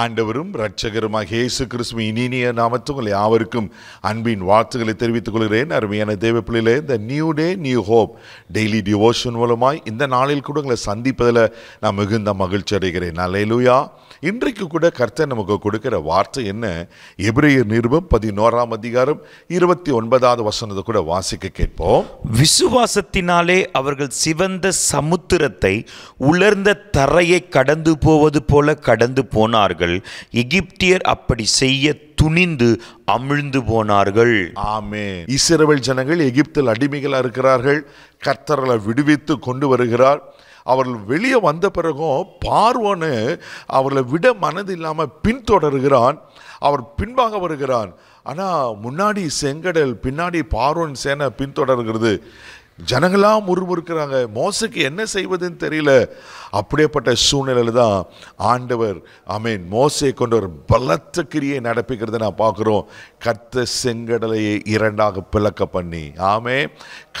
ஆண்டவரும் இரட்சகருமாக இயேசு கிறிஸ்துவ இனிய நாமத்து உங்களை யாவருக்கும் அன்பின் வாழ்த்துக்களை தெரிவித்துக் கொள்கிறேன் அருமையான தேவப்பிள்ளையிலே இந்த new day new hope daily devotion மூலமாய் இந்த நாளில் கூட உங்களை சந்திப்பதில் நான் மிகுந்த மகிழ்ச்சி அடைகிறேன் நல்லையிலுயா இன்றைக்கு கூட கர்த்தர் நமக்கு கொடுக்கிற வார்த்தை என்ன எபிரேயர் நிருபம் பதினோராம் அதிகாரம் இருபத்தி ஒன்பதாவது வசனத்தை கூட வாசிக்க கேட்போம் விசுவாசத்தினாலே அவர்கள் சிவந்த சமுத்திரத்தை உலர்ந்த தரையை கடந்து போவது போல கடந்து போனார்கள் செய்தார்கள் எகிப்தியர் அப்படி செய்ய துணிந்து அமிழ்ந்து போனார்கள் ஆமே இசிறவல் ஜனங்கள் எகிப்தில் அடிமைகளாக இருக்கிறார்கள் கர்த்தர்களை விடுவித்து கொண்டு வருகிறார் அவர்கள் வெளியே வந்த பிறகும் பார்வனு அவர்களை விட மனது இல்லாமல் பின்தொடர்கிறான் அவர் பின்பாக வருகிறான் ஆனால் முன்னாடி செங்கடல் பின்னாடி பார்வன் சேனை பின்தொடர்கிறது ஜனங்களாம் முறுமுறுக்கிறாங்க மோசைக்கு என்ன செய்வதுன்னு தெரியல அப்படியேப்பட்ட சூழ்நிலையில் தான் ஆண்டவர் அமீன் மோசையை கொண்டு ஒரு பலத்த கிரியை நடப்பிக்கிறத நான் பார்க்குறோம் கத்த செங்கடலையை இரண்டாக பிளக்க பண்ணி ஆமே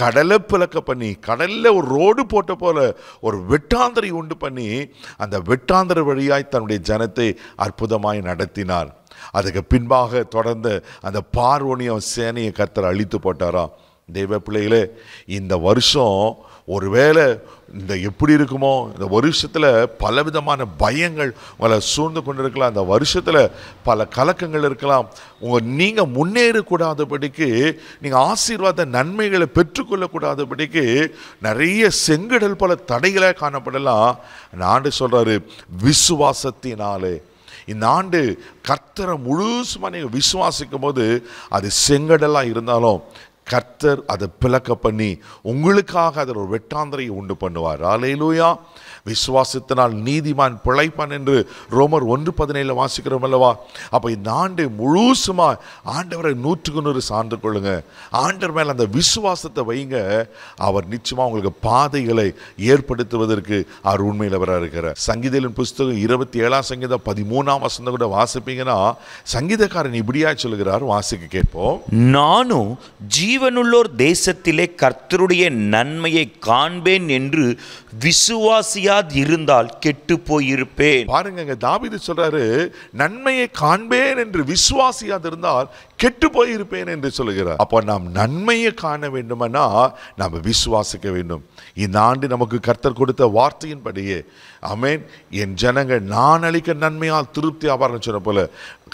கடலை பிளக்க பண்ணி கடலில் ஒரு ரோடு போட்ட போல ஒரு வெட்டாந்தரை உண்டு பண்ணி அந்த வெட்டாந்தர வழியாய் தன்னுடைய ஜனத்தை அற்புதமாய் நடத்தினார் அதுக்கு பின்பாக தொடர்ந்து அந்த பார்வணியம் சேனையை கத்தர் அழித்து போட்டாராம் தெய்வ பிள்ளைகளே இந்த வருஷம் ஒருவேளை இந்த எப்படி இருக்குமோ இந்த வருஷத்தில் பலவிதமான பயங்கள் உங்களை சூழ்ந்து கொண்டு இருக்கலாம் அந்த வருஷத்தில் பல கலக்கங்கள் இருக்கலாம் உங்கள் நீங்கள் முன்னேறக்கூடாதபடிக்கு நீங்கள் ஆசீர்வாத நன்மைகளை பெற்றுக்கொள்ளக்கூடாதபடிக்கு நிறைய செங்கடல் பல தடைகளாக காணப்படலாம் ஆண்டு சொல்கிறாரு விசுவாசத்தினாலே இந்த ஆண்டு கர்த்தரை முழுசுமாக நீங்கள் விசுவாசிக்கும் போது அது செங்கடலாக இருந்தாலும் கர்த்தர் அதை பிளக்க பண்ணி உங்களுக்காக அதில் ஒரு வெட்டாந்தரையை உண்டு பண்ணுவார் ஆலையிலூயா விசுவாசத்தினால் நீதிமான் பிழைப்பான் என்று ரோமர் ஒன்று பதினேழில் வாசிக்கிறோம் அல்லவா அப்போ இந்த ஆண்டு முழுசுமா ஆண்டவரை நூற்றுக்கு நூறு சார்ந்து கொள்ளுங்க ஆண்டவர் மேலே அந்த விசுவாசத்தை வைங்க அவர் நிச்சயமாக உங்களுக்கு பாதைகளை ஏற்படுத்துவதற்கு அவர் உண்மையில் உண்மையிலவராக இருக்கிறார் சங்கீதலின் புஸ்தகம் இருபத்தி ஏழாம் சங்கீதம் பதிமூணாம் வசந்தம் கூட வாசிப்பீங்கன்னா சங்கீதக்காரன் இப்படியா சொல்கிறார் வாசிக்க கேட்போம் நானும் ஜி ஜீவனுள்ளோர் தேசத்திலே கர்த்தருடைய நன்மையை காண்பேன் என்று விசுவாசியாது இருந்தால் கெட்டு போயிருப்பேன் பாருங்க தாவிது சொல்றாரு நன்மையை காண்பேன் என்று விசுவாசியாது இருந்தால் கெட்டு போயிருப்பேன் என்று சொல்கிறார் அப்போ நாம் நன்மையை காண வேண்டுமென்னா நாம் விசுவாசிக்க வேண்டும் இந்த ஆண்டு நமக்கு கர்த்தர் கொடுத்த வார்த்தையின்படியே அமேன் என் ஜனங்கள் நான் அளிக்க நன்மையால் திருப்தி ஆபாரம் சொன்ன போல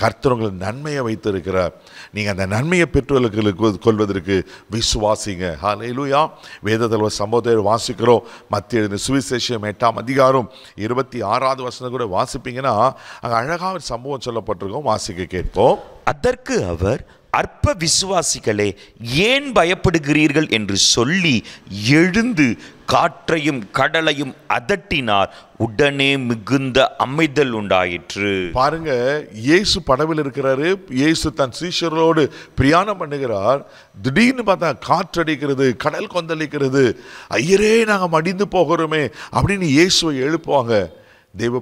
கர்த்தர் நன்மையை வைத்திருக்கிறார் நீங்கள் அந்த நன்மையை பெற்றோர்களுக்கு கொள்வதற்கு விசுவாசிங்க ஹலையிலுயா வேதத்தில் சம்பவத்தை வாசிக்கிறோம் மத்திய சுவிசேஷம் எட்டாம் அதிகாரம் இருபத்தி ஆறாவது வசனம் கூட வாசிப்பீங்கன்னா அங்கே அழகாக ஒரு சம்பவம் சொல்லப்பட்டிருக்கோம் வாசிக்க கேட்போம் அதற்கு அவர் அற்ப விசுவாசிகளே ஏன் பயப்படுகிறீர்கள் என்று சொல்லி எழுந்து காற்றையும் கடலையும் அதட்டினார் உடனே மிகுந்த அமைதல் உண்டாயிற்று பாருங்க இயேசு படவில் இருக்கிறாரு இயேசு தன் சீஷர்களோடு பிரியாணம் பண்ணுகிறார் திடீர்னு பார்த்தா காற்றடிக்கிறது கடல் கொந்தளிக்கிறது ஐயரே நாங்கள் மடிந்து போகிறோமே அப்படின்னு இயேசுவை எழுப்புவாங்க தெய்வ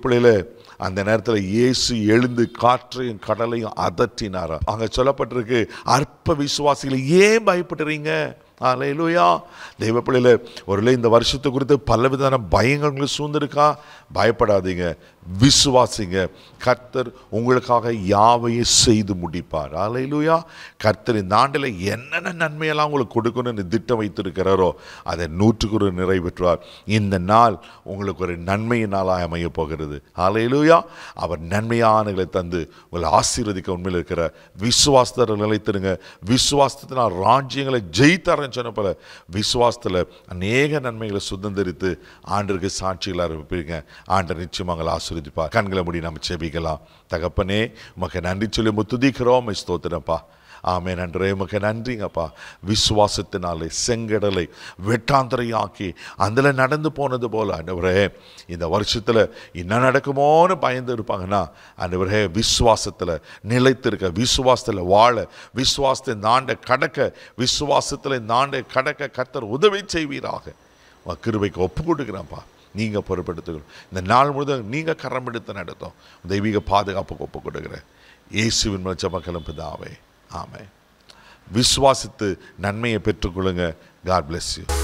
அந்த நேரத்தில் இயேசு எழுந்து காற்றையும் கடலையும் அதற்றினாரா அங்கே சொல்லப்பட்டிருக்கு அற்ப விசுவாசிகளை ஏன் பயப்படுறீங்க அலையிலூயா தெய்வ பிள்ளையில் ஒருவேளை இந்த வருஷத்தை குறித்து பலவிதமான பயங்கள் உங்களுக்கு சூழ்ந்திருக்கா பயப்படாதீங்க விசுவாசிங்க கர்த்தர் உங்களுக்காக யாவையும் செய்து முடிப்பார் அலையிலூயா கர்த்தர் இந்த ஆண்டில் என்னென்ன நன்மையெல்லாம் உங்களுக்கு கொடுக்கணும்னு திட்டம் வைத்திருக்கிறாரோ அதை நூற்றுக்கு ஒரு நிறைவேற்றுவார் இந்த நாள் உங்களுக்கு ஒரு நன்மையின் நாளாக அமைய போகிறது அலையிலூயா அவர் நன்மையானங்களை தந்து உங்களை ஆசீர்வதிக்க உண்மையில் இருக்கிற விசுவாசத்தை நிலைத்திருங்க விசுவாசத்தினால் ராஜ்யங்களை ஜெயித்தர நான் சொன்ன போல விசுவாசத்தில் அநேக நன்மைகளை சுதந்திரித்து ஆண்டிற்கு சாட்சிகளாக இருப்பீங்க ஆண்டை நிச்சயமாக ஆசிரியப்பா கண்களை முடி நம்ம செபிக்கலாம் தகப்பனே உமக்கு நன்றி சொல்லி துதிக்கிறோம் ஸ்தோத்திரப்பா ஆமே நன்றே மிக நன்றிங்கப்பா விசுவாசத்தினாலே செங்கடலை வெட்டாந்திரையாக்கி அதில் நடந்து போனது போல் அன்றுவரே இந்த வருஷத்தில் என்ன நடக்குமோன்னு பயந்து இருப்பாங்கன்னா அன்றுவரே விசுவாசத்தில் நிலைத்திருக்க விசுவாசத்தில் வாழ விசுவாசத்தை நாண்ட கடக்க விசுவாசத்தில் நாண்ட கடக்க கத்தர் உதவி செய்வீராக கிருவைக்கு ஒப்பு கொடுக்குறேன்ப்பா நீங்கள் பொறுப்படுத்துகிறோம் இந்த நாள் முழுதும் நீங்கள் கரம் எடுத்து நடத்தும் தெய்வீக பாதுகாப்புக்கு ஒப்பு கொடுக்குறேன் இயேசுவின் மச்ச மக்களும் பிதாவே ஆமை விசுவாசித்து நன்மையை பெற்றுக்கொள்ளுங்க காட் பிளெஸ் யூ